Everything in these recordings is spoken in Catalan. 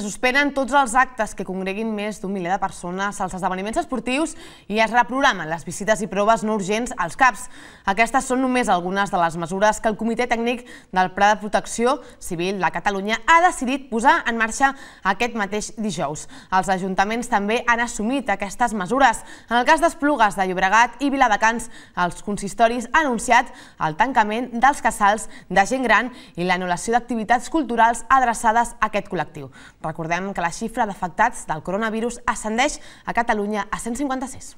Se suspenen tots els actes que congreguin més d'un miler de persones als esdeveniments esportius i es reprogramen les visites i proves no urgents als CAPs. Aquestes són només algunes de les mesures que el Comitè Tècnic del Pla de Protecció Civil de Catalunya ha decidit posar en marxa aquest mateix dijous. Els ajuntaments també han assumit aquestes mesures. En el cas d'Esplugues de Llobregat i Viladecans, els consistoris han anunciat el tancament dels casals de gent gran i l'anul·lació d'activitats culturals adreçades a aquest col·lectiu. Però Recordem que la xifra d'afectats del coronavirus ascendeix a Catalunya a 156.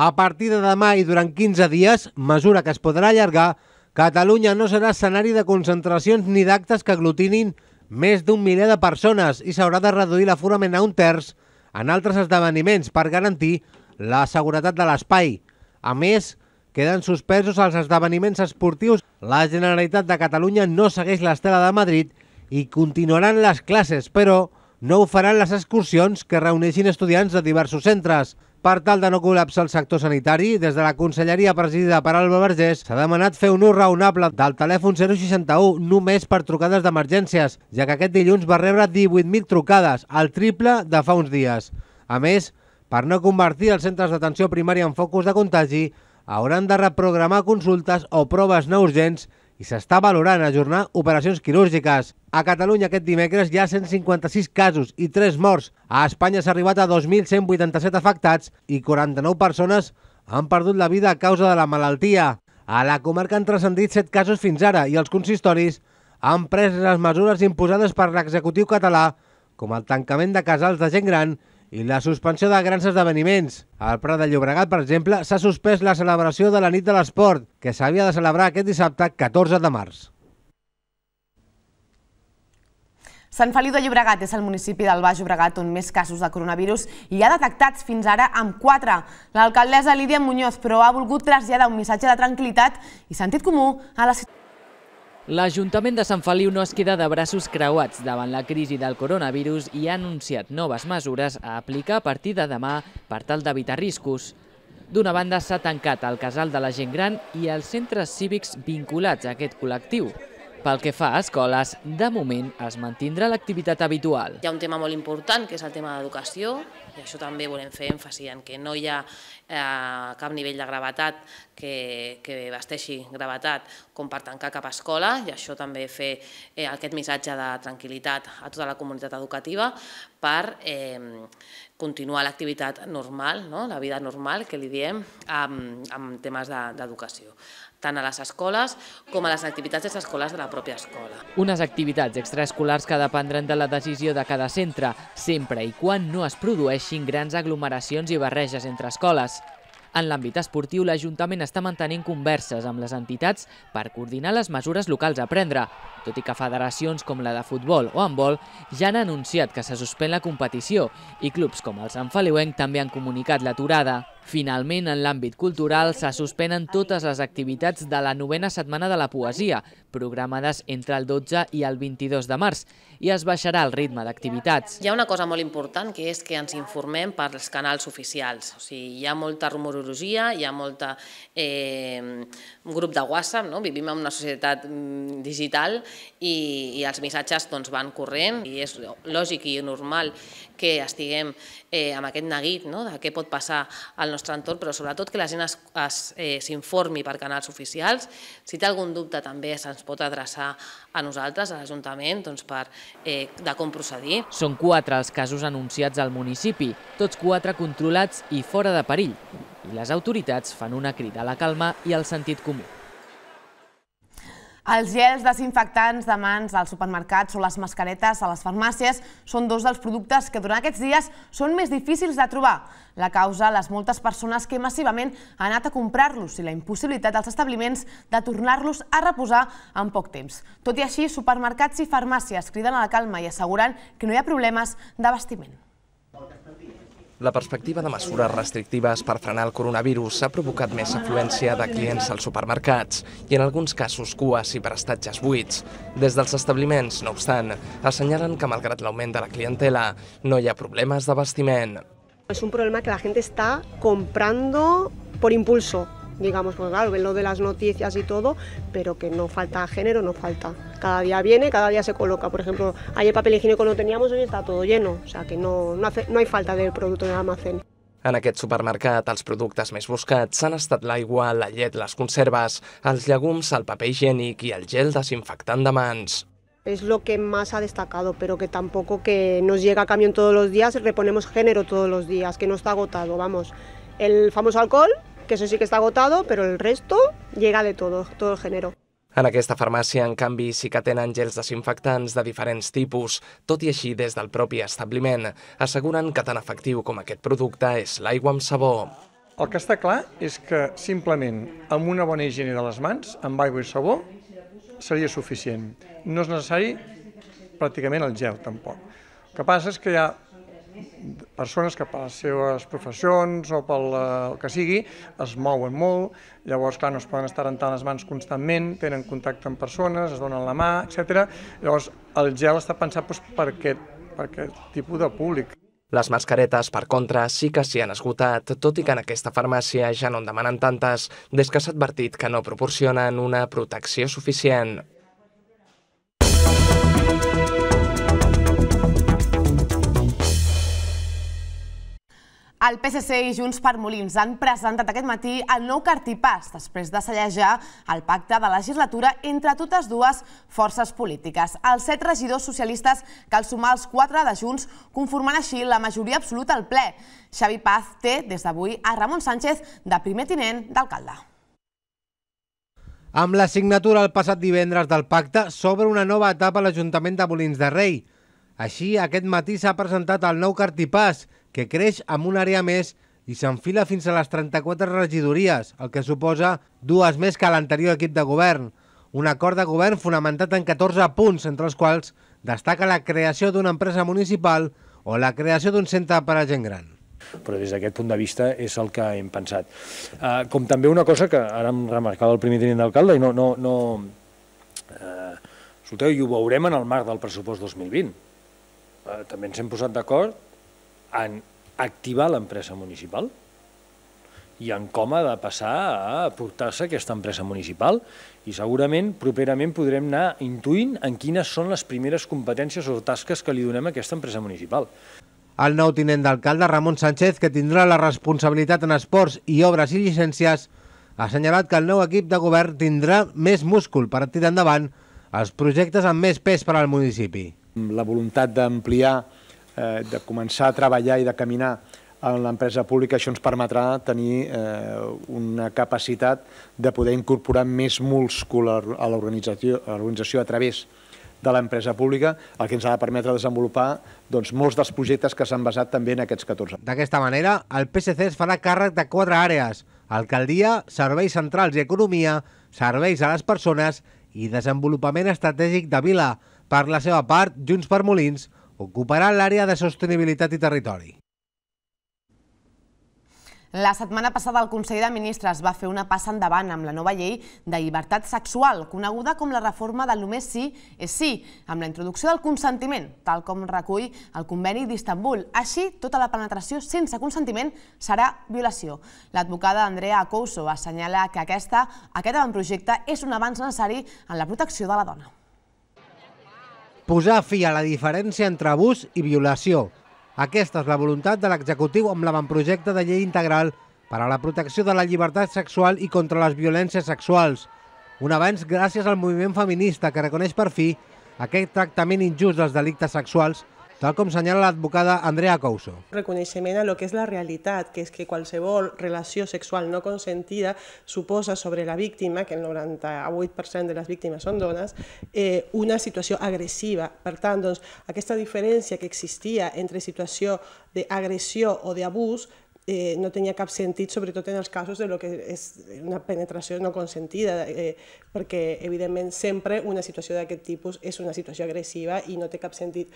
A partir de demà i durant 15 dies, mesura que es podrà allargar, Catalunya no serà escenari de concentracions ni d'actes que aglutinin més d'un miler de persones i s'haurà de reduir l'aforament a un terç en altres esdeveniments per garantir la seguretat de l'espai. A més, queden suspesos els esdeveniments esportius. La Generalitat de Catalunya no segueix l'estela de Madrid i continuaran les classes, però no ho faran les excursions que reuneixin estudiants de diversos centres. Per tal de no col·lapsar el sector sanitari, des de la conselleria presidida per Alba Vergés s'ha demanat fer un ús raonable del telèfon 061 només per trucades d'emergències, ja que aquest dilluns va rebre 18.000 trucades, el triple de fa uns dies. A més, per no convertir els centres d'atenció primària en focus de contagi, hauran de reprogramar consultes o proves no urgents i s'està valorant ajornar operacions quirúrgiques. A Catalunya aquest dimecres hi ha 156 casos i 3 morts. A Espanya s'ha arribat a 2.187 afectats i 49 persones han perdut la vida a causa de la malaltia. A la comarca han transcendit 7 casos fins ara i els consistoris han pres les mesures imposades per l'executiu català, com el tancament de casals de gent gran i la suspensió de grans esdeveniments. Al Prat de Llobregat, per exemple, s'ha suspès la celebració de la nit de l'esport, que s'havia de celebrar aquest dissabte 14 de març. Sant Feliu de Llobregat és el municipi del Baix Llobregat on més casos de coronavirus hi ha detectats fins ara amb 4. L'alcaldessa Lídia Muñoz, però, ha volgut traslladar un missatge de tranquil·litat i sentit comú a la ciutat. L'Ajuntament de Sant Feliu no es queda de braços creuats davant la crisi del coronavirus i ha anunciat noves mesures a aplicar a partir de demà per tal d'evitar riscos. D'una banda, s'ha tancat el casal de la gent gran i els centres cívics vinculats a aquest col·lectiu. Pel que fa a escoles, de moment es mantindrà l'activitat habitual. Hi ha un tema molt important, que és el tema d'educació, i això també volem fer èmfasi en que no hi ha eh, cap nivell de gravetat que, que vesteixi gravetat com per tancar cap escola i això també fer eh, aquest missatge de tranquil·litat a tota la comunitat educativa per eh, continuar l'activitat normal, no? la vida normal que li diem amb, temes d'educació tant a les escoles com a les activitats de les escoles de la pròpia escola. Unes activitats extraescolars que dependran de la decisió de cada centre, sempre i quan no es produeixin grans aglomeracions i barreges entre escoles. En l'àmbit esportiu, l'Ajuntament està mantenint converses amb les entitats per coordinar les mesures locals a prendre, tot i que federacions com la de futbol o handbol ja han anunciat que se suspèn la competició i clubs com el Sant Feliuenc també han comunicat l'aturada. Finalment, en l'àmbit cultural, se suspenen totes les activitats de la novena setmana de la poesia, programades entre el 12 i el 22 de març, i es baixarà el ritme d'activitats. Hi ha una cosa molt important, que és que ens informem per els canals oficials. O sigui, hi ha molta rumorologia, hi ha molta eh, grup de WhatsApp, no? vivim en una societat mm, digital i, i els missatges doncs, van corrent i és lògic i normal que estiguem eh, amb aquest neguit no? de què pot passar al nostre nostre entorn, però sobretot que la gent eh, s'informi per canals oficials. Si té algun dubte també se'ns pot adreçar a nosaltres, a l'Ajuntament, doncs, per, eh, de com procedir. Són quatre els casos anunciats al municipi, tots quatre controlats i fora de perill. I les autoritats fan una crida a la calma i al sentit comú. Els gels desinfectants de mans als supermercats o les mascaretes a les farmàcies són dos dels productes que durant aquests dies són més difícils de trobar. La causa, les moltes persones que massivament han anat a comprar-los i la impossibilitat dels establiments de tornar-los a reposar en poc temps. Tot i així, supermercats i farmàcies criden a la calma i asseguren que no hi ha problemes d'abastiment. La perspectiva de mesures restrictives per frenar el coronavirus ha provocat més afluència de clients als supermercats i en alguns casos cues i prestatges buits. Des dels establiments, no obstant, assenyalen que malgrat l'augment de la clientela no hi ha problemes d'abastiment. És un problema que la gent està comprando por impulso, digamos, pues claro, ven lo de las noticias y todo, pero que no falta género, no falta. Cada día viene, cada día se coloca. Por ejemplo, ayer papel higiénico no teníamos, hoy está todo lleno. O sea que no, no, hace, no hay falta del producto de almacén". En aquest supermercat, els productes més buscats han estat l'aigua, la llet, les conserves, els llegums, el paper higiènic i el gel desinfectant de mans. es lo que más ha destacado, pero que tampoco que nos llega camión todos los días, reponemos género todos los días, que no está agotado, vamos. El famoso alcohol, que eso sí que está agotado, pero el resto llega de todo, todo el género. En aquesta farmàcia, en canvi, sí que tenen gels desinfectants de diferents tipus. Tot i així, des del propi establiment, asseguren que tan efectiu com aquest producte és l'aigua amb sabó. El que està clar és que simplement amb una bona higiene de les mans, amb aigua i sabó, seria suficient. No és necessari pràcticament el gel, tampoc. El que passa és que hi ha persones que per les seves professions o pel eh, el que sigui es mouen molt, llavors clar, no es poden estar rentant les mans constantment, tenen contacte amb persones, es donen la mà, etc. Llavors el gel està pensat doncs, per, aquest, per aquest tipus de públic. Les mascaretes, per contra, sí que s'hi han esgotat, tot i que en aquesta farmàcia ja no en demanen tantes des que s'ha advertit que no proporcionen una protecció suficient. El PSC i Junts per Molins han presentat aquest matí el nou cartipàs després de sellejar el pacte de legislatura entre totes dues forces polítiques. Els set regidors socialistes que al sumar els quatre de Junts conformen així la majoria absoluta al ple. Xavi Paz té des d'avui a Ramon Sánchez de primer tinent d'alcalde. Amb la signatura el passat divendres del pacte s'obre una nova etapa a l'Ajuntament de Molins de Rei. Així, aquest matí s'ha presentat el nou cartipàs, que creix amb una àrea més i s'enfila fins a les 34 regidories, el que suposa dues més que l'anterior equip de govern. Un acord de govern fonamentat en 14 punts, entre els quals destaca la creació d'una empresa municipal o la creació d'un centre per a gent gran però des d'aquest punt de vista és el que hem pensat. Ah, com també una cosa que ara em remarcava el primer tinent d'alcalde, i no... no, no eh, ah, escolteu, i ho veurem en el marc del pressupost 2020. Eh, ah, també ens hem posat d'acord en activar l'empresa municipal i en com ha de passar a portar-se aquesta empresa municipal. I segurament, properament, podrem anar intuint en quines són les primeres competències o tasques que li donem a aquesta empresa municipal. El nou tinent d'alcalde, Ramon Sánchez, que tindrà la responsabilitat en esports i obres i llicències, ha assenyalat que el nou equip de govern tindrà més múscul per tirar endavant els projectes amb més pes per al municipi. La voluntat d'ampliar eh, de començar a treballar i de caminar en l'empresa pública, això ens permetrà tenir eh, una capacitat de poder incorporar més múscul a l'organització a través de l'empresa pública, el que ens ha de permetre desenvolupar doncs, molts dels projectes que s'han basat també en aquests 14. D'aquesta manera, el PSC es farà càrrec de quatre àrees, alcaldia, serveis centrals i economia, serveis a les persones i desenvolupament estratègic de Vila. Per la seva part, Junts per Molins ocuparà l'àrea de sostenibilitat i territori. La setmana passada el Consell de Ministres va fer una passa endavant amb la nova llei de llibertat sexual, coneguda com la reforma del només sí és sí, amb la introducció del consentiment, tal com recull el conveni d'Istanbul. Així, tota la penetració sense consentiment serà violació. L'advocada Andrea Acouso assenyala que aquesta, aquest avantprojecte és un avanç necessari en la protecció de la dona posar fi a la diferència entre abús i violació. Aquesta és la voluntat de l'executiu amb l'avantprojecte de llei integral per a la protecció de la llibertat sexual i contra les violències sexuals. Un avanç gràcies al moviment feminista que reconeix per fi aquest tractament injust dels delictes sexuals tal com senyala l'advocada Andrea Couso. Reconeixement a lo que és la realitat, que és que qualsevol relació sexual no consentida suposa sobre la víctima, que el 98% de les víctimes són dones, eh, una situació agressiva. Per tant, doncs, aquesta diferència que existia entre situació d'agressió o d'abús eh, no tenia cap sentit, sobretot en els casos de lo que és una penetració no consentida, eh, perquè evidentment sempre una situació d'aquest tipus és una situació agressiva i no té cap sentit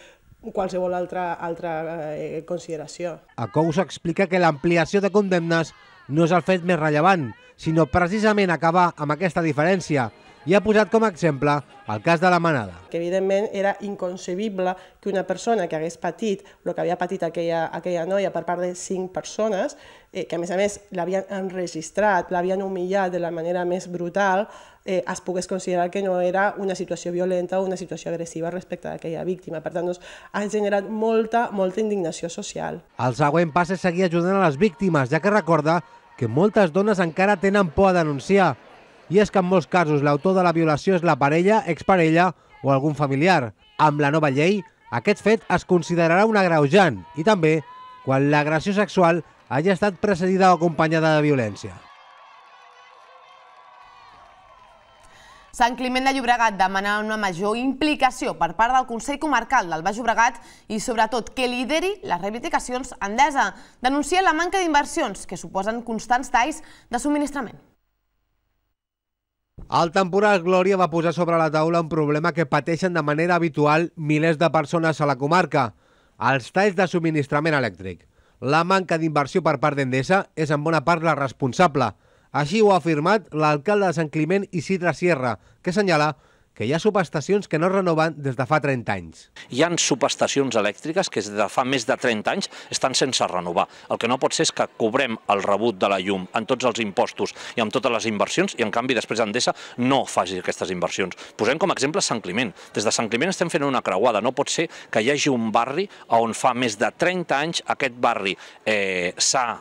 qualsevol altra, altra eh, consideració. A Cous explica que l'ampliació de condemnes no és el fet més rellevant, sinó precisament acabar amb aquesta diferència, i ha posat com a exemple el cas de la manada. Que evidentment era inconcebible que una persona que hagués patit el que havia patit aquella, aquella noia per part de cinc persones, eh, que a més a més l'havien enregistrat, l'havien humillat de la manera més brutal, eh, es pogués considerar que no era una situació violenta o una situació agressiva respecte a aquella víctima. Per tant, doncs, ha generat molta, molta indignació social. El següent pas és seguir ajudant a les víctimes, ja que recorda que moltes dones encara tenen por a denunciar i és que en molts casos l'autor de la violació és la parella, exparella o algun familiar. Amb la nova llei, aquest fet es considerarà un agraujant i també quan l'agressió sexual hagi estat precedida o acompanyada de violència. Sant Climent de Llobregat demana una major implicació per part del Consell Comarcal del Baix Llobregat i, sobretot, que lideri les reivindicacions Endesa. Denuncia la manca d'inversions que suposen constants talls de subministrament. El temporal Glòria va posar sobre la taula un problema que pateixen de manera habitual milers de persones a la comarca, els talls de subministrament elèctric. La manca d'inversió per part d'Endesa és en bona part la responsable. Així ho ha afirmat l'alcalde de Sant Climent Isidre Sierra, que assenyala que que hi ha subestacions que no es renoven des de fa 30 anys. Hi han subestacions elèctriques que des de fa més de 30 anys estan sense renovar. El que no pot ser és que cobrem el rebut de la llum en tots els impostos i amb totes les inversions i en canvi després Endesa no faci aquestes inversions. Posem com a exemple Sant Climent. Des de Sant Climent estem fent una creuada. No pot ser que hi hagi un barri on fa més de 30 anys aquest barri eh, s'ha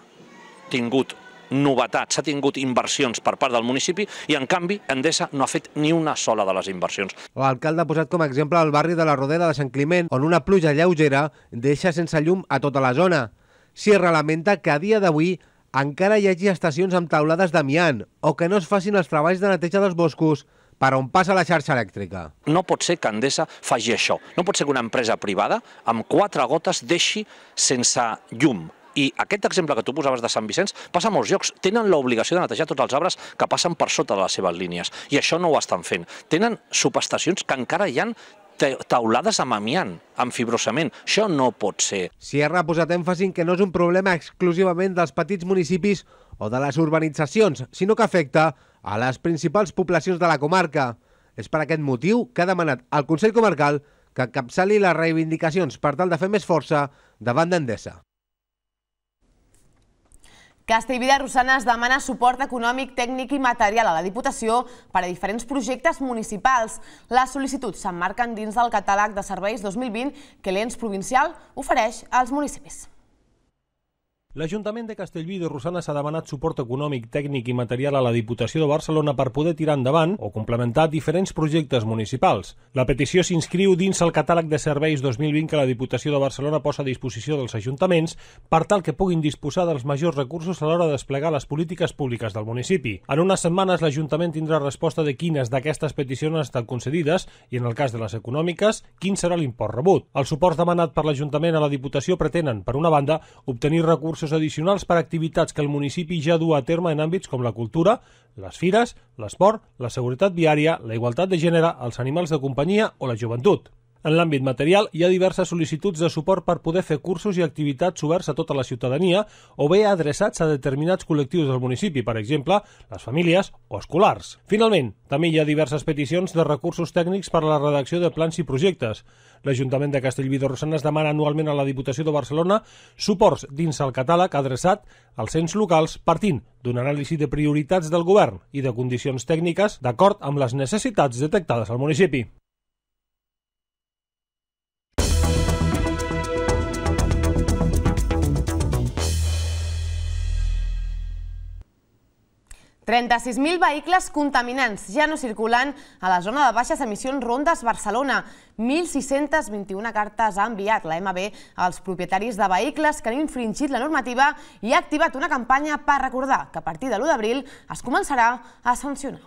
tingut novetats, s'ha tingut inversions per part del municipi i, en canvi, Endesa no ha fet ni una sola de les inversions. L'alcalde ha posat com a exemple el barri de la Rodela de Sant Climent, on una pluja lleugera deixa sense llum a tota la zona. es lamenta que a dia d'avui encara hi hagi estacions amb taulades d'amiant o que no es facin els treballs de neteja dels boscos per on passa la xarxa elèctrica. No pot ser que Endesa faci això. No pot ser que una empresa privada amb quatre gotes deixi sense llum i aquest exemple que tu posaves de Sant Vicenç passa a molts llocs. Tenen l'obligació de netejar tots els arbres que passen per sota de les seves línies i això no ho estan fent. Tenen subestacions que encara hi ha taulades amb amiant, amb fibrosament. Això no pot ser. Sierra ha posat èmfasi en que no és un problema exclusivament dels petits municipis o de les urbanitzacions, sinó que afecta a les principals poblacions de la comarca. És per aquest motiu que ha demanat al Consell Comarcal que encapçali les reivindicacions per tal de fer més força davant d'Endesa. Castellví de Rosanes demana suport econòmic, tècnic i material a la Diputació per a diferents projectes municipals. Les sol·licituds s'emmarquen dins del catàleg de serveis 2020 que l'ENS provincial ofereix als municipis. L'Ajuntament de Castellví de Rosanes ha demanat suport econòmic, tècnic i material a la Diputació de Barcelona per poder tirar endavant o complementar diferents projectes municipals. La petició s'inscriu dins el catàleg de serveis 2020 que la Diputació de Barcelona posa a disposició dels ajuntaments per tal que puguin disposar dels majors recursos a l'hora de desplegar les polítiques públiques del municipi. En unes setmanes l'Ajuntament tindrà resposta de quines d'aquestes peticions han estat concedides i, en el cas de les econòmiques, quin serà l'import rebut. Els suports demanat per l'Ajuntament a la Diputació pretenen, per una banda, obtenir recursos recursos addicionals per a activitats que el municipi ja du a terme en àmbits com la cultura, les fires, l'esport, la seguretat viària, la igualtat de gènere, els animals de companyia o la joventut. En l'àmbit material, hi ha diverses sol·licituds de suport per poder fer cursos i activitats oberts a tota la ciutadania o bé adreçats a determinats col·lectius del municipi, per exemple, les famílies o escolars. Finalment, també hi ha diverses peticions de recursos tècnics per a la redacció de plans i projectes. L'Ajuntament de Castellví de Rosanes demana anualment a la Diputació de Barcelona suports dins el catàleg adreçat als ens locals partint d'una anàlisi de prioritats del govern i de condicions tècniques d'acord amb les necessitats detectades al municipi. 36.000 vehicles contaminants ja no circulen a la zona de baixes emissions rondes Barcelona. 1.621 cartes ha enviat la MB als propietaris de vehicles que han infringit la normativa i ha activat una campanya per recordar que a partir de l'1 d'abril es començarà a sancionar.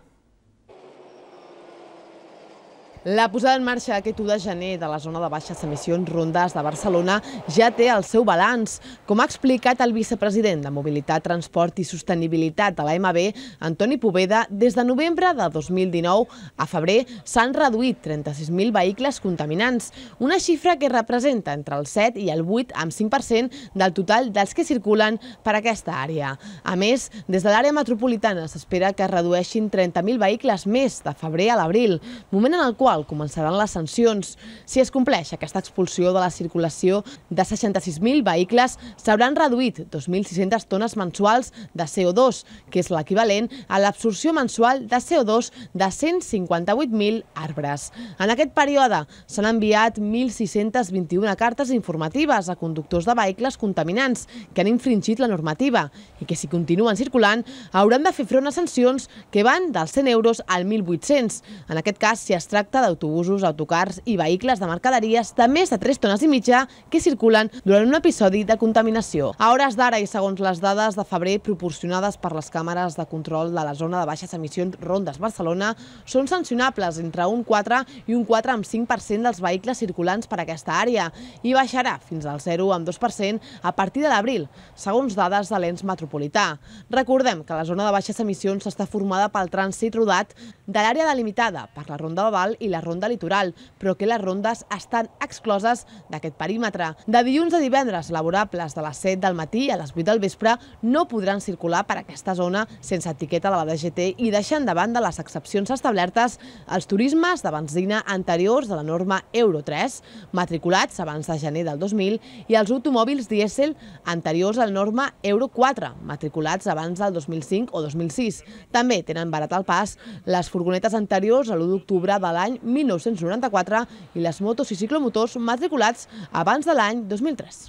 La posada en marxa aquest 1 de gener de la zona de baixes emissions rondes de Barcelona ja té el seu balanç. Com ha explicat el vicepresident de Mobilitat, Transport i Sostenibilitat de la MB, Antoni Poveda, des de novembre de 2019 a febrer s'han reduït 36.000 vehicles contaminants, una xifra que representa entre el 7 i el 5% del total dels que circulen per aquesta àrea. A més, des de l'àrea metropolitana s'espera que es redueixin 30.000 vehicles més de febrer a l'abril, moment en el qual qual començaran les sancions. Si es compleix aquesta expulsió de la circulació de 66.000 vehicles, s'hauran reduït 2.600 tones mensuals de CO2, que és l'equivalent a l'absorció mensual de CO2 de 158.000 arbres. En aquest període s'han enviat 1.621 cartes informatives a conductors de vehicles contaminants que han infringit la normativa i que si continuen circulant hauran de fer front a sancions que van dels 100 euros al 1.800. En aquest cas, si es tracta d'autobusos, autocars i vehicles de mercaderies de més de 3 tones i mitja que circulen durant un episodi de contaminació. A hores d'ara i segons les dades de febrer proporcionades per les càmeres de control de la zona de baixes emissions Rondes Barcelona, són sancionables entre un 4 i un 4,5% dels vehicles circulants per aquesta àrea i baixarà fins al 0,2% a partir de l'abril, segons dades de l'ens metropolità. Recordem que la zona de baixes emissions està formada pel trànsit rodat de l'àrea delimitada per la Ronda Oval i la la ronda litoral, però que les rondes estan excloses d'aquest perímetre. De dilluns a divendres, laborables de les 7 del matí a les 8 del vespre no podran circular per aquesta zona sense etiqueta de la DGT i deixant de banda les excepcions establertes als turismes de benzina anteriors de la norma Euro 3, matriculats abans de gener del 2000, i els automòbils dièsel anteriors a la norma Euro 4, matriculats abans del 2005 o 2006. També tenen barat al pas les furgonetes anteriors a l'1 d'octubre de l'any 1994 i les motos i ciclomotors matriculats abans de l'any 2003.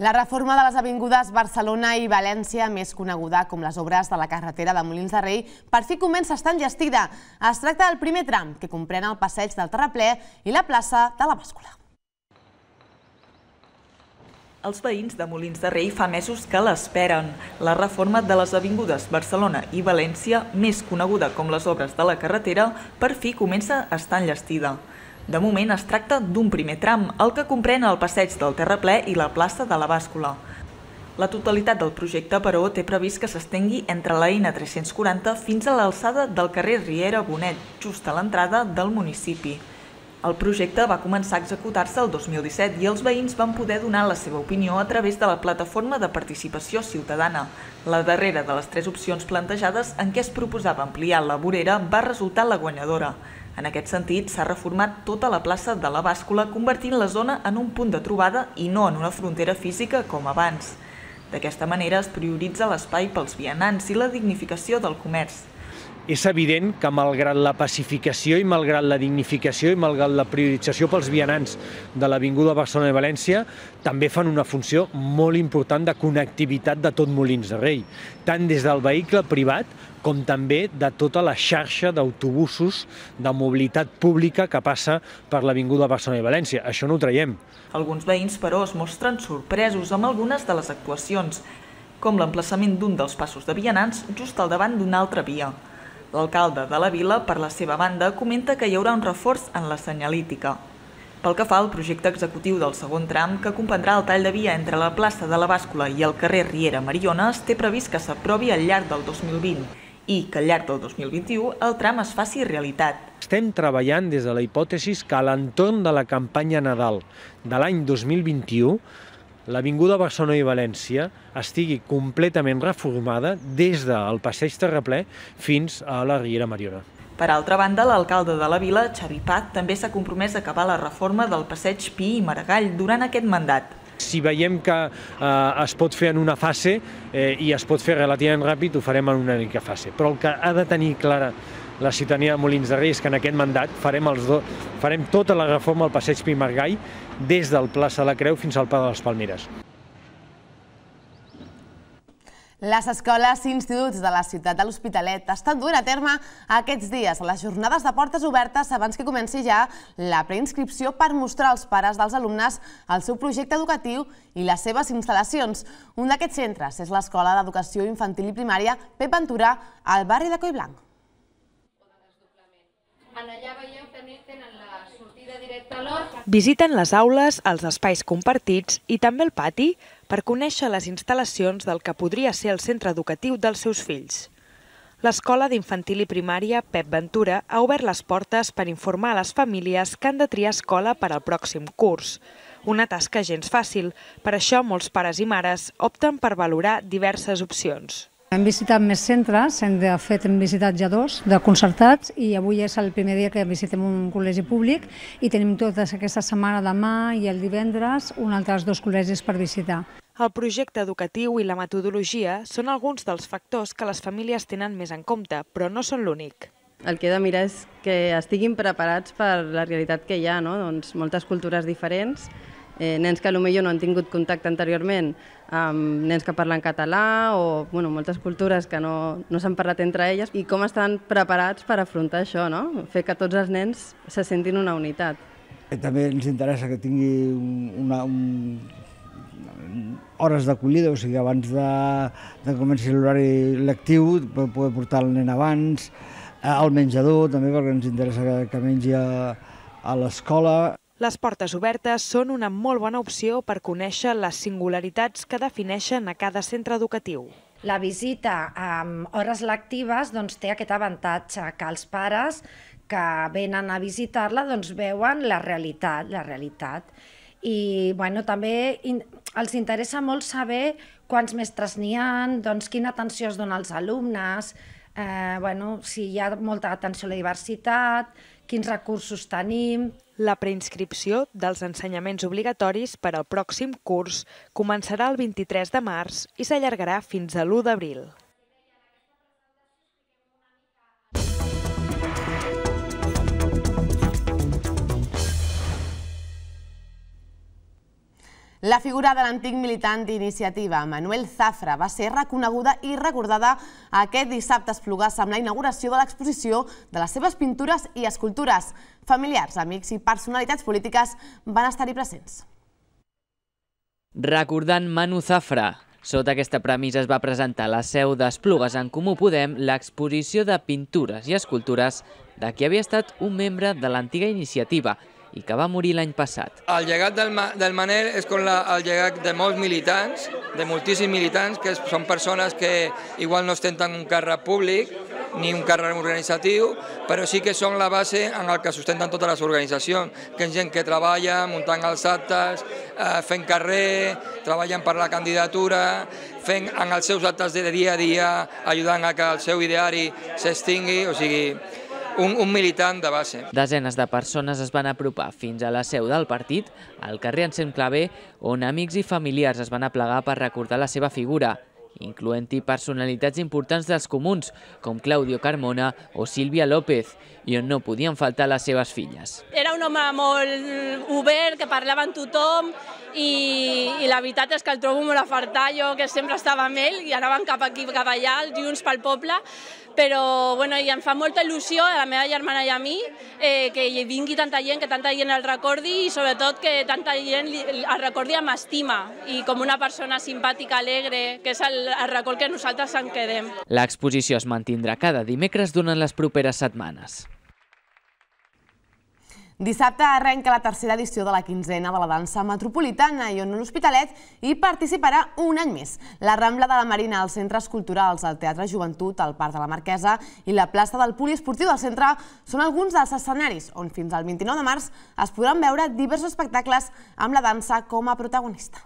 La reforma de les avingudes Barcelona i València, més coneguda com les obres de la carretera de Molins de Rei, per fi comença a estar enllestida. Es tracta del primer tram, que comprèn el passeig del Terraplè i la plaça de la Bàscula. Els veïns de Molins de Rei fa mesos que l'esperen. La reforma de les avingudes Barcelona i València, més coneguda com les obres de la carretera, per fi comença a estar enllestida. De moment es tracta d'un primer tram, el que comprèn el passeig del Terraplè i la plaça de la Bàscula. La totalitat del projecte, però, té previst que s'estengui entre la N340 fins a l'alçada del carrer Riera Bonet, just a l'entrada del municipi. El projecte va començar a executar-se el 2017 i els veïns van poder donar la seva opinió a través de la plataforma de participació ciutadana. La darrera de les tres opcions plantejades en què es proposava ampliar la vorera va resultar la guanyadora. En aquest sentit, s'ha reformat tota la plaça de la bàscula convertint la zona en un punt de trobada i no en una frontera física com abans. D'aquesta manera es prioritza l'espai pels vianants i la dignificació del comerç és evident que malgrat la pacificació i malgrat la dignificació i malgrat la priorització pels vianants de l'Avinguda Barcelona i València, també fan una funció molt important de connectivitat de tot Molins de Rei, tant des del vehicle privat com també de tota la xarxa d'autobusos de mobilitat pública que passa per l'Avinguda Barcelona i València. Això no ho traiem. Alguns veïns, però, es mostren sorpresos amb algunes de les actuacions, com l'emplaçament d'un dels passos de vianants just al davant d'una altra via. L'alcalde de la vila, per la seva banda, comenta que hi haurà un reforç en la senyalítica. Pel que fa al projecte executiu del segon tram, que comprendrà el tall de via entre la plaça de la Bàscula i el carrer Riera Mariona, es té previst que s'aprovi al llarg del 2020 i que al llarg del 2021 el tram es faci realitat. Estem treballant des de la hipòtesi que a l'entorn de la campanya Nadal de l'any 2021 l'Avinguda Barcelona i València estigui completament reformada des del passeig Terraplè fins a la Riera Mariona. Per altra banda, l'alcalde de la vila, Xavi Pat, també s'ha compromès a acabar la reforma del passeig Pi i Maragall durant aquest mandat. Si veiem que eh, es pot fer en una fase eh, i es pot fer relativament ràpid, ho farem en una única fase. Però el que ha de tenir clara la ciutadania de Molins de Reis que en aquest mandat farem, els do, farem tota la reforma al passeig Pimargall des del plaça de la Creu fins al Pla de les Palmeres. Les escoles i instituts de la ciutat de l'Hospitalet estan duent a terme aquests dies les jornades de portes obertes abans que comenci ja la preinscripció per mostrar als pares dels alumnes el seu projecte educatiu i les seves instal·lacions. Un d'aquests centres és l'Escola d'Educació Infantil i Primària Pep Ventura, al barri de Coiblanc allà veieu també tenen la sortida directa a l'hort. Visiten les aules, els espais compartits i també el pati per conèixer les instal·lacions del que podria ser el centre educatiu dels seus fills. L'escola d'infantil i primària Pep Ventura ha obert les portes per informar a les famílies que han de triar escola per al pròxim curs. Una tasca gens fàcil, per això molts pares i mares opten per valorar diverses opcions. Hem visitat més centres, hem de fet hem visitat ja dos de concertats i avui és el primer dia que visitem un col·legi públic i tenim totes aquesta setmana demà i el divendres un altre dos col·legis per visitar. El projecte educatiu i la metodologia són alguns dels factors que les famílies tenen més en compte, però no són l'únic. El que he de mirar és que estiguin preparats per la realitat que hi ha, no? doncs moltes cultures diferents, eh, nens que potser no han tingut contacte anteriorment amb nens que parlen català o bueno, moltes cultures que no, no s'han parlat entre elles i com estan preparats per afrontar això, no? fer que tots els nens se sentin una unitat. Eh, també ens interessa que tingui una, un, hores d'acollida, o sigui, abans de, de començar l'horari lectiu, per poder portar el nen abans, al eh, menjador també, perquè ens interessa que, que mengi a, a l'escola. Les portes obertes són una molt bona opció per conèixer les singularitats que defineixen a cada centre educatiu. La visita amb hores lectives doncs, té aquest avantatge, que els pares que venen a visitar-la doncs, veuen la realitat, la realitat. I bueno, també els interessa molt saber quants mestres n'hi ha, doncs, quina atenció es dona als alumnes, eh, bueno, si hi ha molta atenció a la diversitat, quins recursos tenim... La preinscripció dels ensenyaments obligatoris per al pròxim curs començarà el 23 de març i s'allargarà fins a l'1 d'abril. La figura de l'antic militant d'iniciativa, Manuel Zafra, va ser reconeguda i recordada aquest dissabte a Esplugas amb la inauguració de l'exposició de les seves pintures i escultures. Familiars, amics i personalitats polítiques van estar-hi presents. Recordant Manu Zafra, sota aquesta premissa es va presentar a la seu d'Esplugues en Comú Podem l'exposició de pintures i escultures de qui havia estat un membre de l'antiga iniciativa, i que va morir l'any passat. El llegat del, Ma del Manel és com la, el llegat de molts militants, de moltíssims militants, que són persones que igual no ostenten un càrrec públic ni un càrrec organitzatiu, però sí que són la base en el que sustenten totes les organitzacions, que és gent que treballa muntant els actes, eh, fent carrer, treballant per la candidatura, fent en els seus actes de dia a dia, ajudant a que el seu ideari s'extingui, o sigui, un, un militant de base. Desenes de persones es van apropar fins a la seu del partit, al carrer Anselm Clavé, on amics i familiars es van aplegar per recordar la seva figura, incloent-hi personalitats importants dels comuns, com Claudio Carmona o Sílvia López, i on no podien faltar les seves filles. Era un home molt obert, que parlava amb tothom i, i la veritat és que el trobo molt a fartar, jo que sempre estava amb ell i anàvem cap aquí, cap allà, els junts pel poble, però bueno, i em fa molta il·lusió a la meva germana i a mi eh, que hi vingui tanta gent, que tanta gent el recordi i sobretot que tanta gent el recordi amb estima i com una persona simpàtica, alegre, que és el, el record que nosaltres en quedem. L'exposició es mantindrà cada dimecres durant les properes setmanes. Dissabte arrenca la tercera edició de la quinzena de la dansa metropolitana i on l'Hospitalet hi participarà un any més. La Rambla de la Marina, els centres culturals, el Teatre Joventut, el Parc de la Marquesa i la plaça del Poliesportiu del centre són alguns dels escenaris on fins al 29 de març es podran veure diversos espectacles amb la dansa com a protagonista.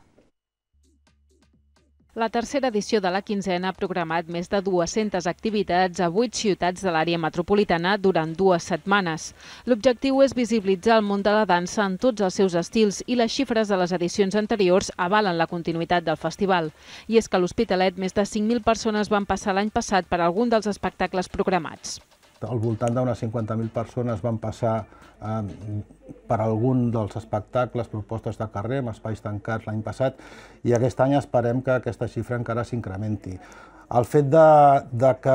La tercera edició de la quinzena ha programat més de 200 activitats a 8 ciutats de l'àrea metropolitana durant dues setmanes. L'objectiu és visibilitzar el món de la dansa en tots els seus estils i les xifres de les edicions anteriors avalen la continuïtat del festival. I és que a l'Hospitalet més de 5.000 persones van passar l'any passat per algun dels espectacles programats. Al voltant d'unes 50.000 persones van passar eh, per algun dels espectacles, propostes de carrer, amb espais tancats l'any passat, i aquest any esperem que aquesta xifra encara s'incrementi. El fet de, de que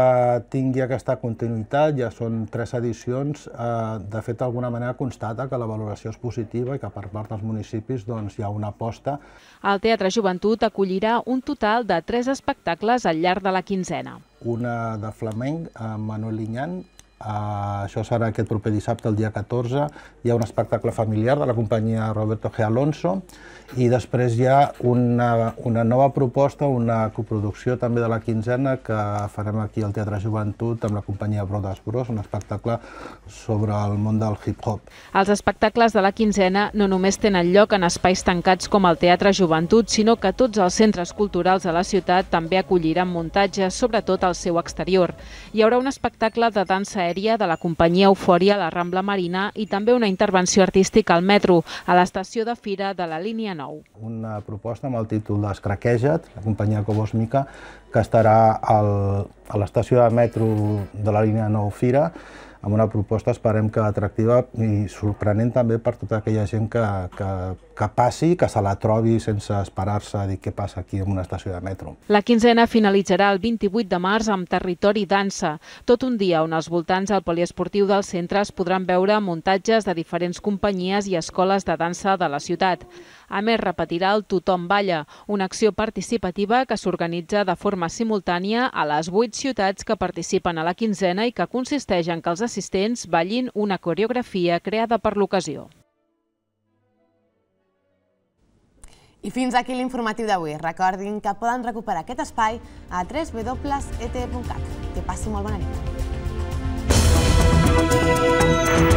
tingui aquesta continuïtat, ja són tres edicions, eh, de fet d'alguna manera constata que la valoració és positiva i que per part dels municipis doncs, hi ha una aposta. El Teatre Joventut acollirà un total de tres espectacles al llarg de la quinzena. Una de flamenc, amb Manuel Linyan, Uh, això serà aquest proper dissabte, el dia 14. Hi ha un espectacle familiar de la companyia Roberto G. Alonso i després hi ha una, una nova proposta, una coproducció també de la quinzena que farem aquí al Teatre Joventut amb la companyia Brodas Bros, un espectacle sobre el món del hip-hop. Els espectacles de la quinzena no només tenen lloc en espais tancats com el Teatre Joventut, sinó que tots els centres culturals de la ciutat també acolliran muntatges, sobretot al seu exterior. Hi haurà un espectacle de dansa aèria de la companyia Eufòria a la Rambla Marina i també una intervenció artística al metro, a l'estació de Fira de la línia 9. Una proposta amb el títol d'Escraqueja't, la companyia Cobosmica, que estarà al, a l'estació de metro de la línia 9 Fira, amb una proposta esperem que atractiva i sorprenent també per tota aquella gent que, que, que passi, que se la trobi sense esperar-se a dir què passa aquí en una estació de metro. La quinzena finalitzarà el 28 de març amb Territori Dansa, tot un dia on els voltants del poliesportiu del centre es podran veure muntatges de diferents companyies i escoles de dansa de la ciutat. A més, repetirà el Tothom Balla, una acció participativa que s'organitza de forma simultània a les vuit ciutats que participen a la quinzena i que consisteix en que els assistents ballin una coreografia creada per l'ocasió. I fins aquí l'informatiu d'avui. Recordin que poden recuperar aquest espai a www.et.cat. Que passi molt bona nit.